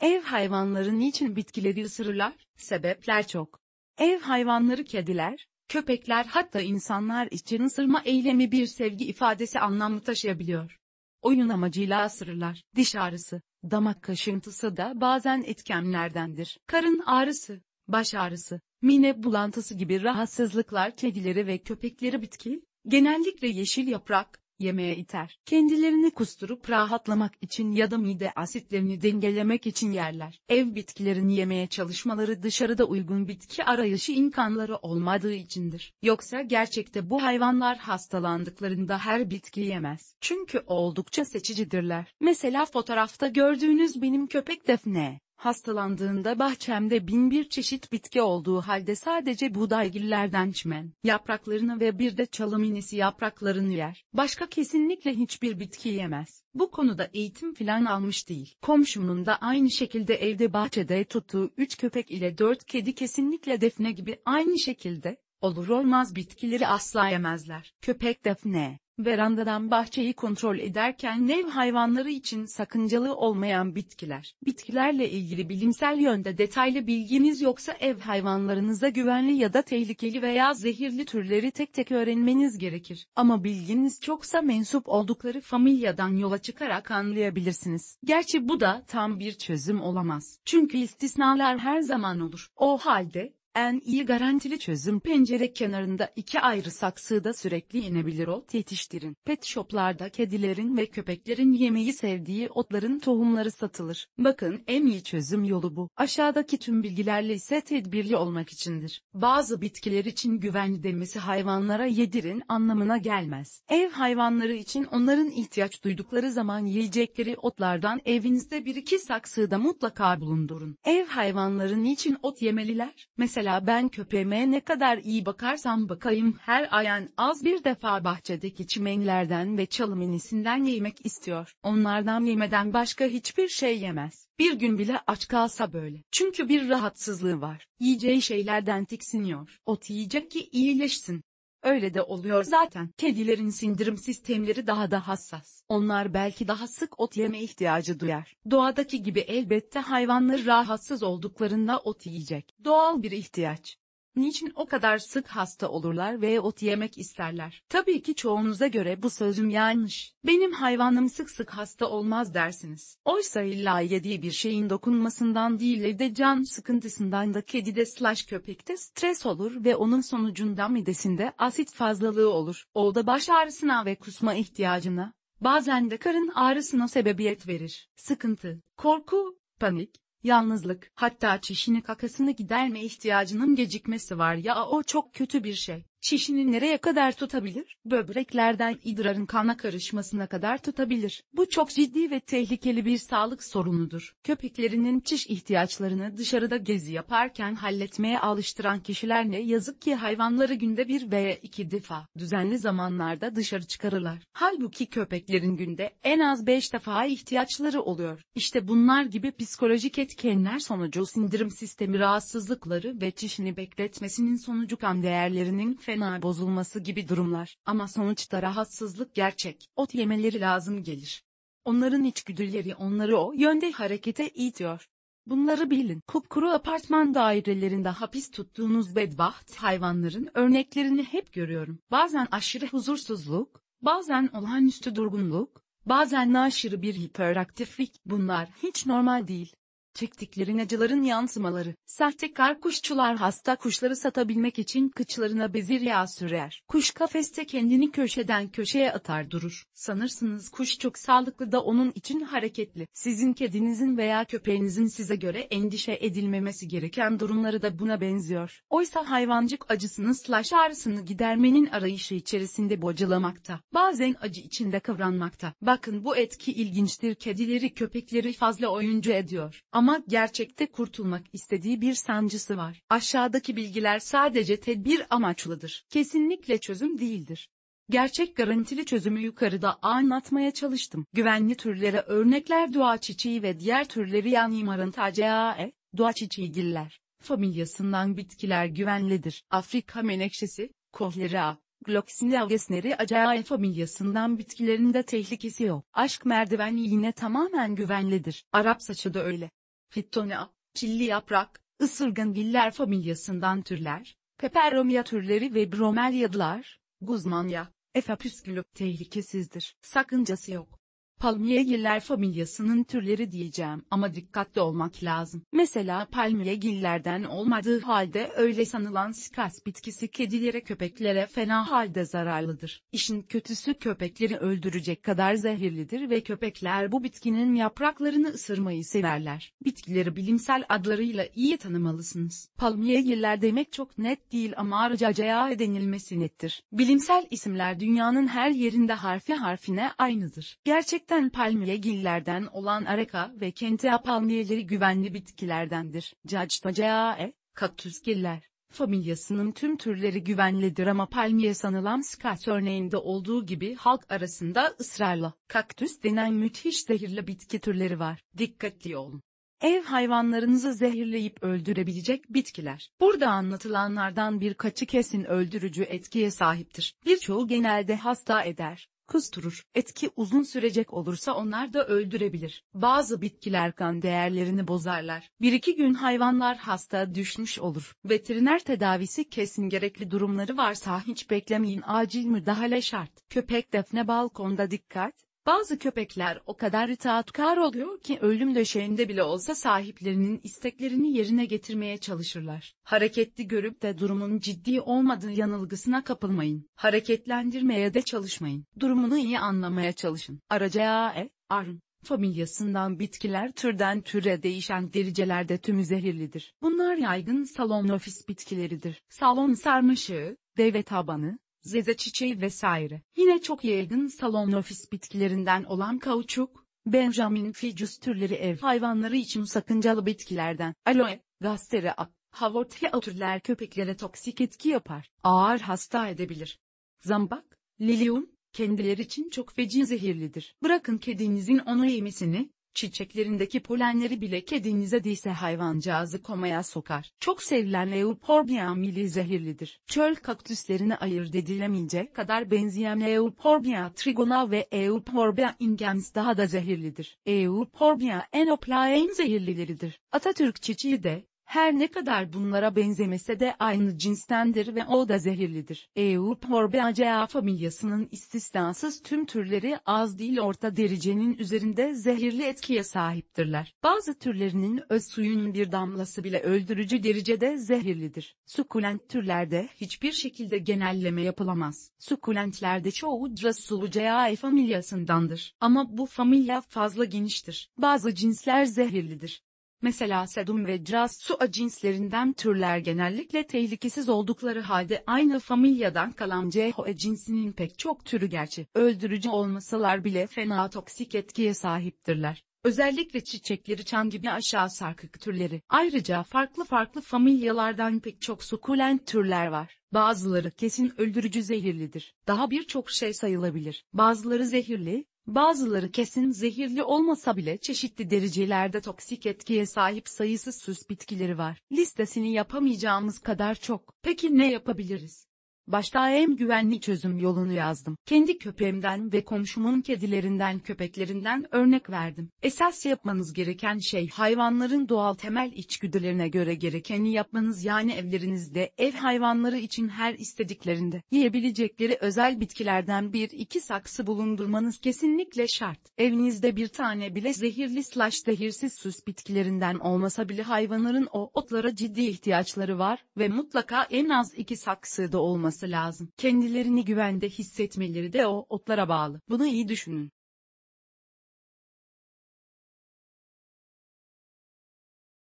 Ev hayvanları niçin bitkileri ısırırlar? Sebepler çok. Ev hayvanları kediler, köpekler hatta insanlar için ısırma eylemi bir sevgi ifadesi anlamı taşıyabiliyor. Oyun amacıyla ısırırlar. Diş ağrısı, damak kaşıntısı da bazen etkenlerdendir. Karın ağrısı, baş ağrısı, mine bulantısı gibi rahatsızlıklar kedileri ve köpekleri bitki, genellikle yeşil yaprak, yemeğe iter. Kendilerini kusturup rahatlamak için ya da mide asitlerini dengelemek için yerler. Ev bitkilerini yemeye çalışmaları dışarıda uygun bitki arayışı imkanları olmadığı içindir. Yoksa gerçekte bu hayvanlar hastalandıklarında her bitki yemez. Çünkü oldukça seçicidirler. Mesela fotoğrafta gördüğünüz benim köpek Defne. Hastalandığında bahçemde bin bir çeşit bitki olduğu halde sadece buğdaygillerden çimen, yapraklarını ve bir de çalıminisi yapraklarını yer. Başka kesinlikle hiçbir bitki yemez. Bu konuda eğitim filan almış değil. Komşumun da aynı şekilde evde bahçede tuttuğu üç köpek ile dört kedi kesinlikle defne gibi aynı şekilde, olur olmaz bitkileri asla yemezler. Köpek defne, Verandadan bahçeyi kontrol ederken ev hayvanları için sakıncalı olmayan bitkiler. Bitkilerle ilgili bilimsel yönde detaylı bilginiz yoksa ev hayvanlarınıza güvenli ya da tehlikeli veya zehirli türleri tek tek öğrenmeniz gerekir. Ama bilginiz çoksa mensup oldukları familyadan yola çıkarak anlayabilirsiniz. Gerçi bu da tam bir çözüm olamaz. Çünkü istisnalar her zaman olur. O halde en iyi garantili çözüm pencere kenarında iki ayrı saksıda sürekli inebilir ot yetiştirin. Pet shoplarda kedilerin ve köpeklerin yemeği sevdiği otların tohumları satılır. Bakın en iyi çözüm yolu bu. Aşağıdaki tüm bilgilerle ise tedbirli olmak içindir. Bazı bitkiler için güvenli demesi hayvanlara yedirin anlamına gelmez. Ev hayvanları için onların ihtiyaç duydukları zaman yiyecekleri otlardan evinizde bir iki saksıda mutlaka bulundurun. Ev hayvanların için ot yemeliler? Mesela Mesela ben köpeğime ne kadar iyi bakarsam bakayım her ayen az bir defa bahçedeki çimenlerden ve çalım inisinden yemek istiyor. Onlardan yemeden başka hiçbir şey yemez. Bir gün bile aç kalsa böyle. Çünkü bir rahatsızlığı var. Yiyeceği şeylerden tiksiniyor. Ot yiyecek ki iyileşsin. Öyle de oluyor zaten. Kedilerin sindirim sistemleri daha da hassas. Onlar belki daha sık ot yeme ihtiyacı duyar. Doğadaki gibi elbette hayvanlar rahatsız olduklarında ot yiyecek. Doğal bir ihtiyaç. Niçin o kadar sık hasta olurlar ve ot yemek isterler? Tabii ki çoğunuza göre bu sözüm yanlış. Benim hayvanım sık sık hasta olmaz dersiniz. Oysa illa yediği bir şeyin dokunmasından değil evde can sıkıntısından da kedide slash köpekte stres olur ve onun sonucunda midesinde asit fazlalığı olur. O da baş ağrısına ve kusma ihtiyacına, bazen de karın ağrısına sebebiyet verir. Sıkıntı, korku, panik, Yalnızlık, hatta çişini kakasını giderme ihtiyacının gecikmesi var ya o çok kötü bir şey. Çişini nereye kadar tutabilir? Böbreklerden idrarın kana karışmasına kadar tutabilir. Bu çok ciddi ve tehlikeli bir sağlık sorunudur. Köpeklerinin çiş ihtiyaçlarını dışarıda gezi yaparken halletmeye alıştıran kişiler ne yazık ki hayvanları günde bir veya iki defa düzenli zamanlarda dışarı çıkarırlar. Halbuki köpeklerin günde en az beş defa ihtiyaçları oluyor. İşte bunlar gibi psikolojik etkenler sonucu sindirim sistemi rahatsızlıkları ve çişini bekletmesinin sonucu kan değerlerinin Fena bozulması gibi durumlar ama sonuçta rahatsızlık gerçek. Ot yemeleri lazım gelir. Onların içgüdüleri onları o yönde harekete itiyor. Bunları bilin. Kupkuru apartman dairelerinde hapis tuttuğunuz bedbaht hayvanların örneklerini hep görüyorum. Bazen aşırı huzursuzluk, bazen olağanüstü durgunluk, bazen aşırı bir hiperaktiflik. Bunlar hiç normal değil. Çektiklerin acıların yansımaları. Sahtekar kuşçular hasta kuşları satabilmek için kıçlarına bezir yağ sürer. Kuş kafeste kendini köşeden köşeye atar durur. Sanırsınız kuş çok sağlıklı da onun için hareketli. Sizin kedinizin veya köpeğinizin size göre endişe edilmemesi gereken durumları da buna benziyor. Oysa hayvancık acısını slash ağrısını gidermenin arayışı içerisinde bocalamakta. Bazen acı içinde kıvranmakta. Bakın bu etki ilginçtir. Kedileri köpekleri fazla oyuncu ediyor. Ama ama gerçekte kurtulmak istediği bir sancısı var. Aşağıdaki bilgiler sadece tedbir amaçlıdır. Kesinlikle çözüm değildir. Gerçek garantili çözümü yukarıda anlatmaya çalıştım. Güvenli türlere örnekler dua çiçeği ve diğer türleri yani tacae, dua çiçeği giller, familyasından bitkiler güvenlidir. Afrika menekşesi, kohlera, Gloxinia gesneri acayae familyasından bitkilerinde tehlikesi yok. Aşk merdiveni yine tamamen güvenlidir. Arap saçı da öyle. Fittonia, çilli yaprak, ısırgan giller familyasından türler, Peperomia türleri ve bromeliadlar, Guzmanya, Efa tehlikesizdir. Sakıncası yok. Palmiyegiller familyasının türleri diyeceğim ama dikkatli olmak lazım. Mesela gillerden olmadığı halde öyle sanılan skas bitkisi kedilere köpeklere fena halde zararlıdır. İşin kötüsü köpekleri öldürecek kadar zehirlidir ve köpekler bu bitkinin yapraklarını ısırmayı severler. Bitkileri bilimsel adlarıyla iyi tanımalısınız. giller demek çok net değil ama aracacaya denilmesi nettir. Bilimsel isimler dünyanın her yerinde harfi harfine aynıdır. Gerçek Gerçekten gillerden olan areka ve kentea palmiyeleri güvenli bitkilerdendir. Cactaceae, kaktüs kaktüsgiller, familyasının tüm türleri güvenlidir ama palmiye sanılan skat örneğinde olduğu gibi halk arasında ısrarla kaktüs denen müthiş zehirli bitki türleri var. Dikkatli olun. Ev hayvanlarınızı zehirleyip öldürebilecek bitkiler. Burada anlatılanlardan birkaçı kesin öldürücü etkiye sahiptir. Birçoğu genelde hasta eder. Kusturur. Etki uzun sürecek olursa onlar da öldürebilir. Bazı bitkiler kan değerlerini bozarlar. Bir iki gün hayvanlar hasta düşmüş olur. Veteriner tedavisi kesin gerekli durumları varsa hiç beklemeyin acil müdahale şart. Köpek defne balkonda dikkat, bazı köpekler o kadar itaatkar oluyor ki ölüm döşeğinde bile olsa sahiplerinin isteklerini yerine getirmeye çalışırlar. Hareketli görüp de durumun ciddi olmadığı yanılgısına kapılmayın. Hareketlendirmeye de çalışmayın. Durumunu iyi anlamaya çalışın. e arın familyasından bitkiler türden türe değişen derecelerde tümü zehirlidir. Bunlar yaygın salon ofis bitkileridir. Salon sarmaşığı, deve tabanı, zeze çiçeği vesaire. Yine çok yaygın salon ofis bitkilerinden olan kauçuk, Benjamin ficus türleri ev hayvanları için sakıncalı bitkilerden. Aloe, gastera ak, havotea türler köpeklere toksik etki yapar. Ağır hasta edebilir. Zambak, lilium, kendileri için çok feci zehirlidir. Bırakın kedinizin onu yemesini, Çiçeklerindeki polenleri bile kedinize değse hayvancağızı komaya sokar. Çok sevilen Leuporbia mili zehirlidir. Çöl kaktüslerine ayırt edilemeyecek kadar benzeyen Leuporbia trigona ve Leuporbia ingens daha da zehirlidir. Leuporbia enoplaen zehirlileridir. Atatürk çiçeği de, her ne kadar bunlara benzemese de aynı cinstendir ve o da zehirlidir. Euphorbiacea familyasının istisnasız tüm türleri az değil orta derecenin üzerinde zehirli etkiye sahiptirler. Bazı türlerinin öz suyun bir damlası bile öldürücü derecede zehirlidir. Sukulent türlerde hiçbir şekilde genelleme yapılamaz. Sukulentlerde çoğu Drasulucea familyasındandır. Ama bu familya fazla geniştir. Bazı cinsler zehirlidir. Mesela sedum ve su cinslerinden türler genellikle tehlikesiz oldukları halde aynı familyadan kalan CHOE cinsinin pek çok türü gerçi öldürücü olmasalar bile fena toksik etkiye sahiptirler. Özellikle çiçekleri çan gibi aşağı sarkık türleri. Ayrıca farklı farklı familyalardan pek çok sukulent türler var. Bazıları kesin öldürücü zehirlidir. Daha birçok şey sayılabilir. Bazıları zehirli, Bazıları kesin zehirli olmasa bile çeşitli derecelerde toksik etkiye sahip sayısız süs bitkileri var. Listesini yapamayacağımız kadar çok. Peki ne yapabiliriz? Başta en güvenli çözüm yolunu yazdım. Kendi köpeğimden ve komşumun kedilerinden köpeklerinden örnek verdim. Esas yapmanız gereken şey hayvanların doğal temel içgüdülerine göre gerekeni yapmanız yani evlerinizde ev hayvanları için her istediklerinde yiyebilecekleri özel bitkilerden bir iki saksı bulundurmanız kesinlikle şart. Evinizde bir tane bile zehirli slash zehirsiz süs bitkilerinden olmasa bile hayvanların o otlara ciddi ihtiyaçları var ve mutlaka en az iki saksıda olması olması lazım. Kendilerini güvende hissetmeleri de o otlara bağlı. Bunu iyi düşünün.